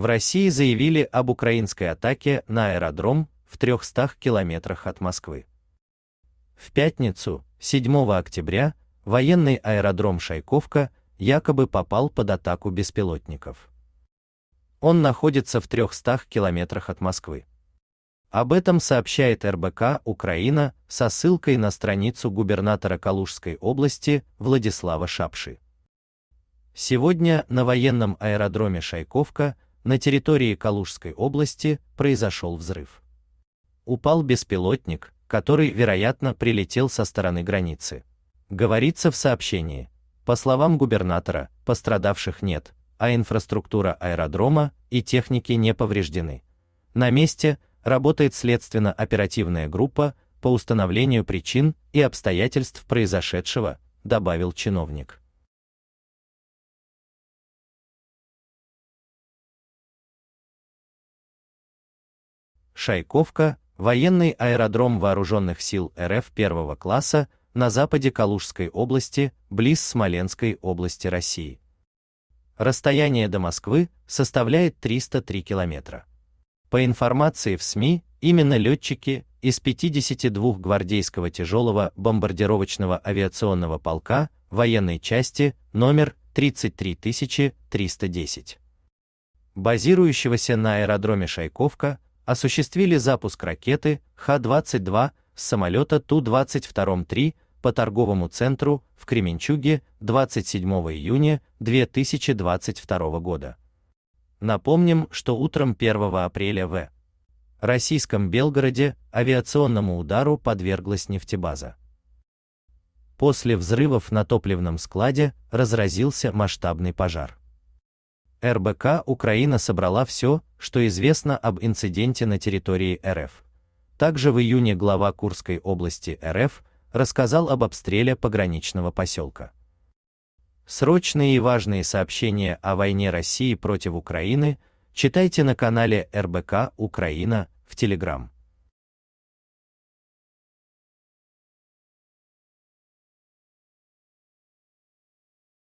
В России заявили об украинской атаке на аэродром в 300 километрах от Москвы. В пятницу, 7 октября, военный аэродром Шайковка якобы попал под атаку беспилотников. Он находится в 300 километрах от Москвы. Об этом сообщает РБК «Украина» со ссылкой на страницу губернатора Калужской области Владислава Шапши. Сегодня на военном аэродроме Шайковка на территории Калужской области произошел взрыв. Упал беспилотник, который, вероятно, прилетел со стороны границы. Говорится в сообщении. По словам губернатора, пострадавших нет, а инфраструктура аэродрома и техники не повреждены. На месте работает следственно-оперативная группа по установлению причин и обстоятельств произошедшего, добавил чиновник. Шайковка, военный аэродром вооруженных сил РФ первого класса на западе Калужской области, близ Смоленской области России. Расстояние до Москвы составляет 303 километра. По информации в СМИ, именно летчики из 52 гвардейского тяжелого бомбардировочного авиационного полка военной части номер 33310, базирующегося на аэродроме Шайковка, осуществили запуск ракеты Х-22 с самолета Ту-22-3 по торговому центру в Кременчуге 27 июня 2022 года. Напомним, что утром 1 апреля в российском Белгороде авиационному удару подверглась нефтебаза. После взрывов на топливном складе разразился масштабный пожар. РБК Украина собрала все, что известно об инциденте на территории РФ. Также в июне глава Курской области РФ рассказал об обстреле пограничного поселка. Срочные и важные сообщения о войне России против Украины читайте на канале РБК Украина в Телеграм.